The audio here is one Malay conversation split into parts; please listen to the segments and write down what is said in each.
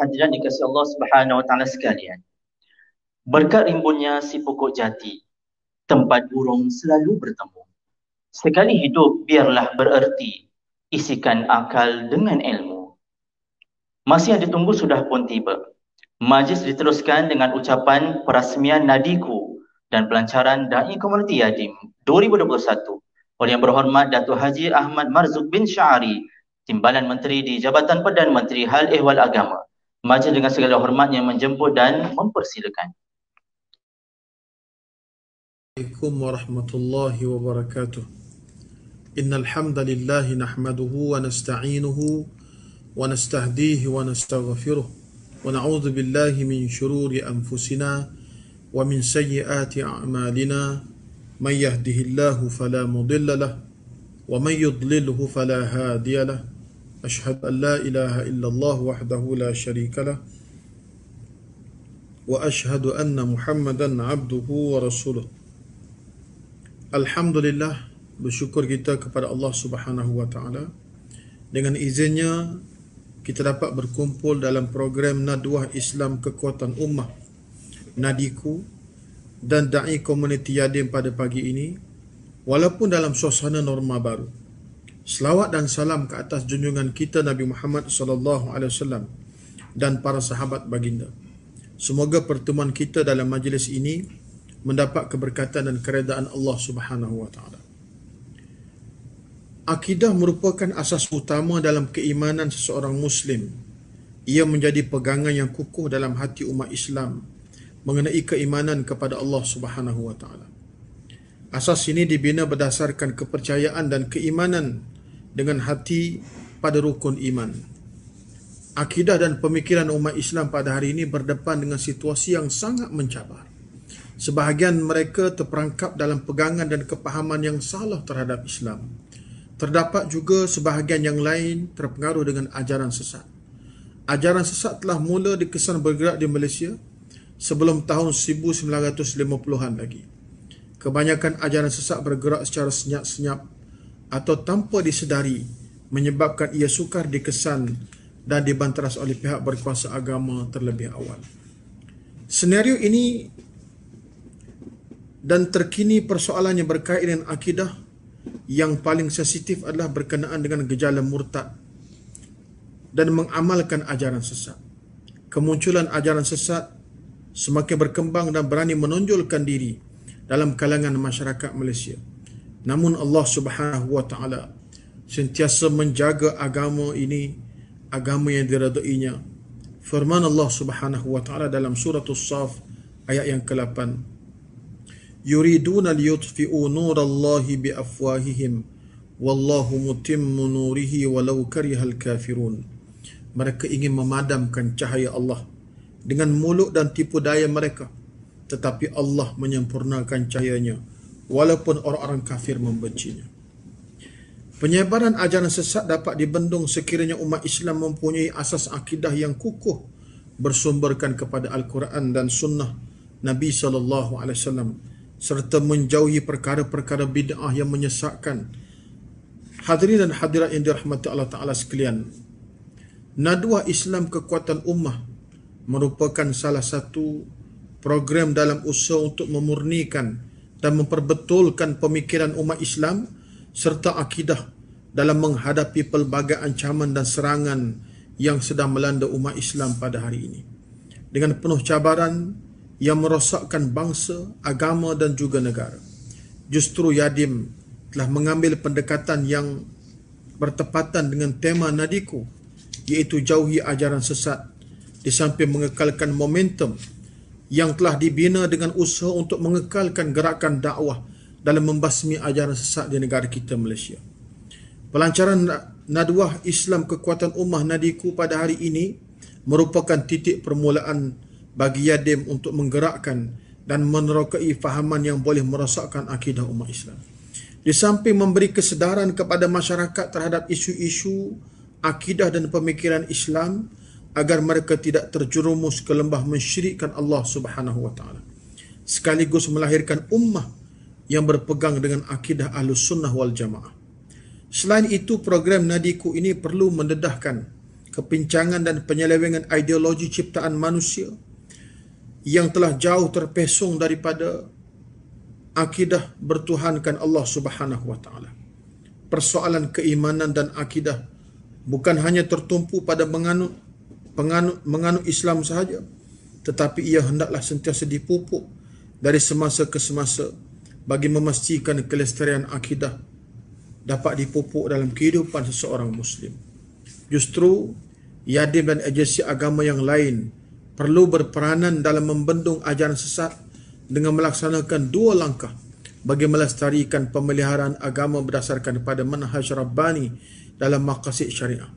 hadirat dikasihi Allah Subhanahu Wa Taala sekalian. Berkat rimbunnya si pokok jati, tempat burung selalu bertemu. Sekali hidup biarlah bererti, isikan akal dengan ilmu. Masih yang ditunggu sudah pun tiba. Majlis diteruskan dengan ucapan perasmian Nadiku dan pelancaran Da'i Komuniti Yadim 2021 oleh yang berhormat Datuk Haji Ahmad Marzuk bin Syari, Timbalan Menteri di Jabatan Perdana Menteri Hal Ehwal Agama majlis dengan segala hormatnya menjemput dan mempersilakan. Assalamualaikum warahmatullahi wabarakatuh. Innal hamdalillah nahmaduhu wa nasta'inuhu wa nastahdihi wa nastaghfiruh wa na'udzu billahi min shururi anfusina wa min sayyiati a'malina man yahdihillahu fala mudilla lah ومن يضلله فلا هادي له أشهد أن لا إله إلا الله وحده لا شريك له وأشهد أن محمدا عبده ورسوله الحمد لله بشكر kita kepada Allah Subhanahu wa taala dengan izinnya kita dapat berkumpul dalam program Naduah Islam Kekuatan Ummah Nadiku dan da'i community Yadim pada pagi ini walaupun dalam suasana norma baru Selawat dan salam ke atas junjungan kita Nabi Muhammad sallallahu alaihi wasallam dan para sahabat baginda. Semoga pertemuan kita dalam majlis ini mendapat keberkatan dan keredaan Allah Subhanahu wa taala. Akidah merupakan asas utama dalam keimanan seseorang muslim. Ia menjadi pegangan yang kukuh dalam hati umat Islam mengenai keimanan kepada Allah Subhanahu wa taala. Asas ini dibina berdasarkan kepercayaan dan keimanan dengan hati pada rukun iman. Akidah dan pemikiran umat Islam pada hari ini berdepan dengan situasi yang sangat mencabar. Sebahagian mereka terperangkap dalam pegangan dan kepahaman yang salah terhadap Islam. Terdapat juga sebahagian yang lain terpengaruh dengan ajaran sesat. Ajaran sesat telah mula dikesan bergerak di Malaysia sebelum tahun 1950-an lagi. Kebanyakan ajaran sesat bergerak secara senyap-senyap atau tanpa disedari menyebabkan ia sukar dikesan dan dibanteras oleh pihak berkuasa agama terlebih awal. Senario ini dan terkini persoalannya berkaitan dengan akidah yang paling sensitif adalah berkenaan dengan gejala murtad dan mengamalkan ajaran sesat. Kemunculan ajaran sesat semakin berkembang dan berani menonjolkan diri dalam kalangan masyarakat Malaysia. Namun Allah Subhanahu wa taala sentiasa menjaga agama ini agama yang diredainya. Firman Allah Subhanahu wa taala dalam surah As-Saff ayat yang ke-8. Yuriduna liyutfi'u nurallahi biafwahihim wallahu mutimmu nurihi walau karihal kafirun. Mereka ingin memadamkan cahaya Allah dengan mulut dan tipu daya mereka tetapi Allah menyempurnakan cahayanya walaupun orang-orang kafir membencinya. Penyebaran ajaran sesat dapat dibendung sekiranya umat Islam mempunyai asas akidah yang kukuh bersumberkan kepada Al-Quran dan Sunnah Nabi sallallahu alaihi wasallam serta menjauhi perkara-perkara bid'ah yang menyesakkan. Hadirin dan hadirat yang dirahmati Allah Taala sekalian. nadwa Islam kekuatan ummah merupakan salah satu program dalam usaha untuk memurnikan dan memperbetulkan pemikiran umat Islam serta akidah dalam menghadapi pelbagai ancaman dan serangan yang sedang melanda umat Islam pada hari ini dengan penuh cabaran yang merosakkan bangsa, agama dan juga negara. Justru Yadim telah mengambil pendekatan yang bertepatan dengan tema Nadiku iaitu jauhi ajaran sesat disamping mengekalkan momentum yang telah dibina dengan usaha untuk mengekalkan gerakan dakwah dalam membasmi ajaran sesat di negara kita Malaysia. Pelancaran nadwah Islam Kekuatan Ummah Nadiku pada hari ini merupakan titik permulaan bagi Yadim untuk menggerakkan dan menerokai fahaman yang boleh merosakkan akidah umat Islam. Di samping memberi kesedaran kepada masyarakat terhadap isu-isu akidah dan pemikiran Islam, agar mereka tidak terjerumus ke lembah mensyirikkan Allah Subhanahu wa taala sekaligus melahirkan ummah yang berpegang dengan akidah Ahlus Sunnah wal Jamaah. Selain itu, program Nadiku ini perlu mendedahkan kepincangan dan penyelewengan ideologi ciptaan manusia yang telah jauh terpesong daripada akidah bertuhankan Allah Subhanahu wa taala. Persoalan keimanan dan akidah bukan hanya tertumpu pada menganut penganut, menganut Islam sahaja tetapi ia hendaklah sentiasa dipupuk dari semasa ke semasa bagi memastikan kelestarian akidah dapat dipupuk dalam kehidupan seseorang Muslim. Justru, Yadim dan agensi agama yang lain perlu berperanan dalam membendung ajaran sesat dengan melaksanakan dua langkah bagi melestarikan pemeliharaan agama berdasarkan pada manhaj Rabbani dalam maqasid syariah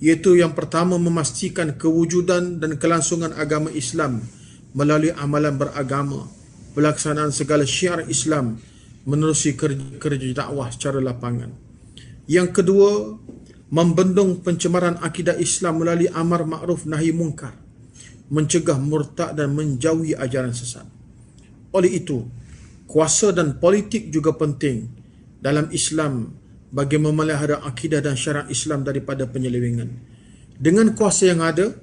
iaitu yang pertama memastikan kewujudan dan kelangsungan agama Islam melalui amalan beragama, pelaksanaan segala syiar Islam menerusi kerja-kerja dakwah secara lapangan. Yang kedua, membendung pencemaran akidah Islam melalui amar makruf nahi mungkar, mencegah murtad dan menjauhi ajaran sesat. Oleh itu, kuasa dan politik juga penting dalam Islam bagi memelihara akidah dan syarak Islam daripada penyelewengan. Dengan kuasa yang ada,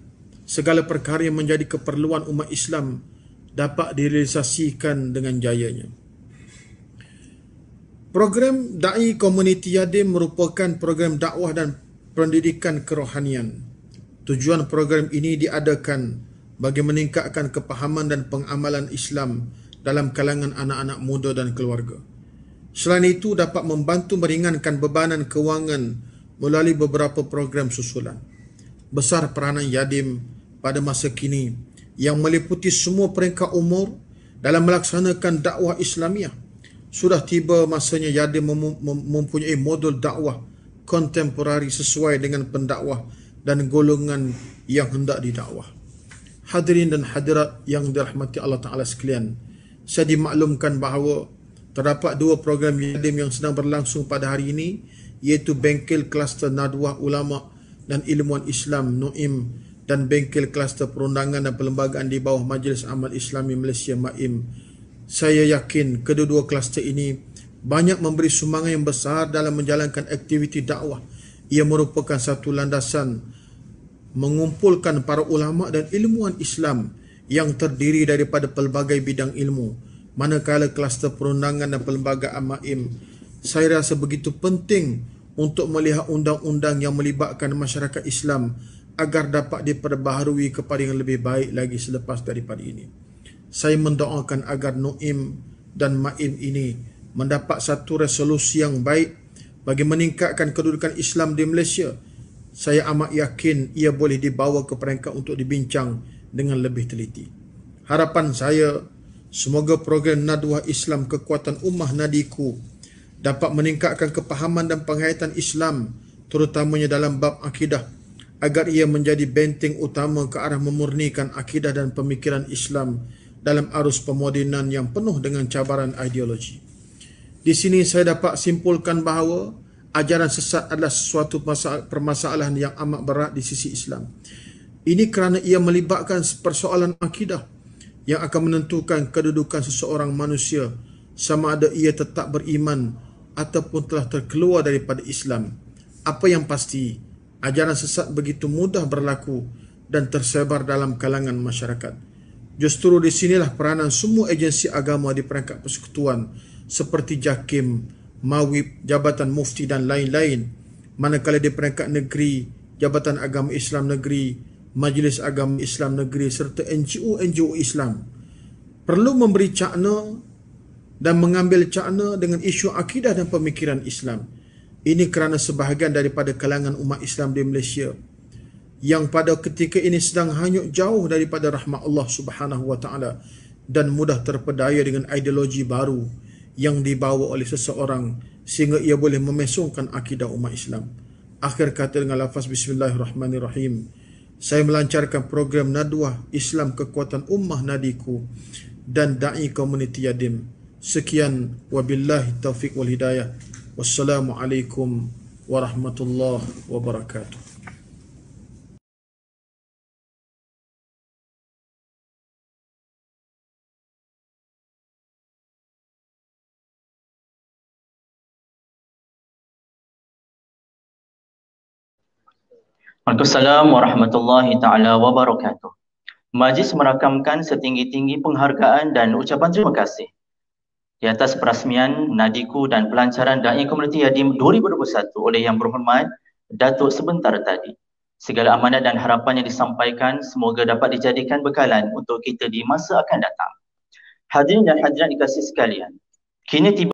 segala perkara yang menjadi keperluan umat Islam dapat direalisasikan dengan jayanya. Program Da'i Komuniti Yadim merupakan program dakwah dan pendidikan kerohanian. Tujuan program ini diadakan bagi meningkatkan kepahaman dan pengamalan Islam dalam kalangan anak-anak muda dan keluarga. Selain itu dapat membantu meringankan bebanan kewangan melalui beberapa program susulan. Besar peranan Yadim pada masa kini yang meliputi semua peringkat umur dalam melaksanakan dakwah Islamiah. Sudah tiba masanya Yadim mempunyai modul dakwah kontemporari sesuai dengan pendakwah dan golongan yang hendak didakwah. Hadirin dan hadirat yang dirahmati Allah Taala sekalian, saya dimaklumkan bahawa terdapat dua program yadim yang sedang berlangsung pada hari ini iaitu bengkel kluster Nadwah Ulama dan Ilmuwan Islam Noim dan bengkel kluster perundangan dan perlembagaan di bawah Majlis Amal Islami Malaysia Maim. Saya yakin kedua-dua kluster ini banyak memberi sumbangan yang besar dalam menjalankan aktiviti dakwah. Ia merupakan satu landasan mengumpulkan para ulama dan ilmuwan Islam yang terdiri daripada pelbagai bidang ilmu manakala kluster perundangan dan perlembagaan MAIM saya rasa begitu penting untuk melihat undang-undang yang melibatkan masyarakat Islam agar dapat diperbaharui kepada yang lebih baik lagi selepas daripada ini. Saya mendoakan agar Noim dan Maim ini mendapat satu resolusi yang baik bagi meningkatkan kedudukan Islam di Malaysia. Saya amat yakin ia boleh dibawa ke peringkat untuk dibincang dengan lebih teliti. Harapan saya Semoga program Nadwah Islam Kekuatan Ummah Nadiku dapat meningkatkan kepahaman dan penghayatan Islam terutamanya dalam bab akidah agar ia menjadi benteng utama ke arah memurnikan akidah dan pemikiran Islam dalam arus pemodinan yang penuh dengan cabaran ideologi. Di sini saya dapat simpulkan bahawa ajaran sesat adalah sesuatu permasalahan yang amat berat di sisi Islam. Ini kerana ia melibatkan persoalan akidah, yang akan menentukan kedudukan seseorang manusia sama ada ia tetap beriman ataupun telah terkeluar daripada Islam. Apa yang pasti, ajaran sesat begitu mudah berlaku dan tersebar dalam kalangan masyarakat. Justru di sinilah peranan semua agensi agama di perangkat persekutuan seperti JAKIM, MAWIB, Jabatan Mufti dan lain-lain manakala di perangkat negeri, Jabatan Agama Islam Negeri, Majlis Agama Islam Negeri serta NGO-NGO Islam perlu memberi cakna dan mengambil cakna dengan isu akidah dan pemikiran Islam. Ini kerana sebahagian daripada kalangan umat Islam di Malaysia yang pada ketika ini sedang hanyut jauh daripada rahmat Allah Subhanahu wa taala dan mudah terpedaya dengan ideologi baru yang dibawa oleh seseorang sehingga ia boleh memesongkan akidah umat Islam. Akhir kata dengan lafaz bismillahirrahmanirrahim. Saya melancarkan program Naduah Islam Kekuatan Ummah Nadiku dan Da'i Komuniti Yadim. Sekian wabillahi taufik wal hidayah. Wassalamualaikum warahmatullahi wabarakatuh. Assalamualaikum warahmatullahi taala wabarakatuh. Majlis merakamkan setinggi-tinggi penghargaan dan ucapan terima kasih di atas perasmian Nadiku dan pelancaran Da'i Komuniti Yadim 2021 oleh Yang Berhormat Datuk sebentar tadi. Segala amanat dan harapan yang disampaikan semoga dapat dijadikan bekalan untuk kita di masa akan datang. Hadirin dan hadirat dikasih sekalian. Kini tiba